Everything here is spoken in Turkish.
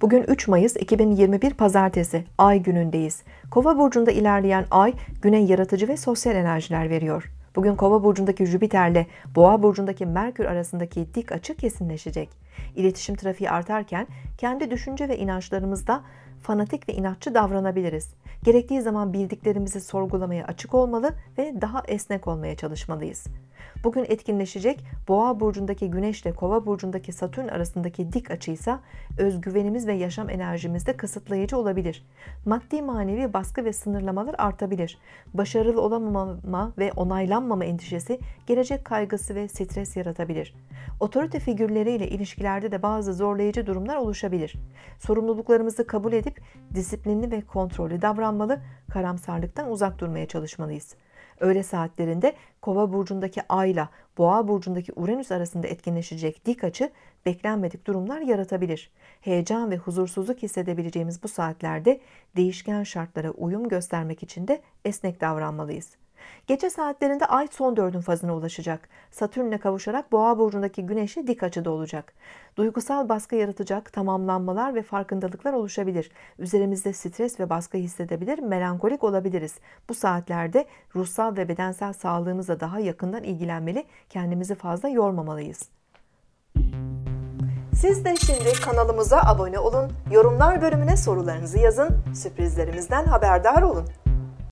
Bugün 3 Mayıs 2021 Pazartesi, Ay günündeyiz. Kova burcunda ilerleyen Ay, güne yaratıcı ve sosyal enerjiler veriyor. Bugün Kova burcundaki Jüpiter'le Boğa burcundaki Merkür arasındaki dik açı kesinleşecek. İletişim trafiği artarken kendi düşünce ve inançlarımızda fanatik ve inatçı davranabiliriz. Gerektiği zaman bildiklerimizi sorgulamaya açık olmalı ve daha esnek olmaya çalışmalıyız. Bugün etkinleşecek Boğa burcundaki Güneş ile Kova burcundaki Satürn arasındaki dik açıysa özgüvenimiz ve yaşam enerjimizde kısıtlayıcı olabilir. Maddi manevi baskı ve sınırlamalar artabilir. Başarılı olamama ve onaylanmama endişesi gelecek kaygısı ve stres yaratabilir. Otorite figürleriyle ilişkilerde de bazı zorlayıcı durumlar oluşabilir. Sorumluluklarımızı kabul edip disiplinli ve kontrollü davranmalı, karamsarlıktan uzak durmaya çalışmalıyız. Öğle saatlerinde Kova burcundaki Ay'la Boğa burcundaki Uranüs arasında etkinleşecek dik açı beklenmedik durumlar yaratabilir. Heyecan ve huzursuzluk hissedebileceğimiz bu saatlerde değişken şartlara uyum göstermek için de esnek davranmalıyız. Gece saatlerinde ay son dördün fazına ulaşacak. Satürn'le kavuşarak boğa burcundaki güneşe dik açıda olacak. Duygusal baskı yaratacak tamamlanmalar ve farkındalıklar oluşabilir. Üzerimizde stres ve baskı hissedebilir, melankolik olabiliriz. Bu saatlerde ruhsal ve bedensel sağlığımıza daha yakından ilgilenmeli, kendimizi fazla yormamalıyız. Siz de şimdi kanalımıza abone olun, yorumlar bölümüne sorularınızı yazın, sürprizlerimizden haberdar olun.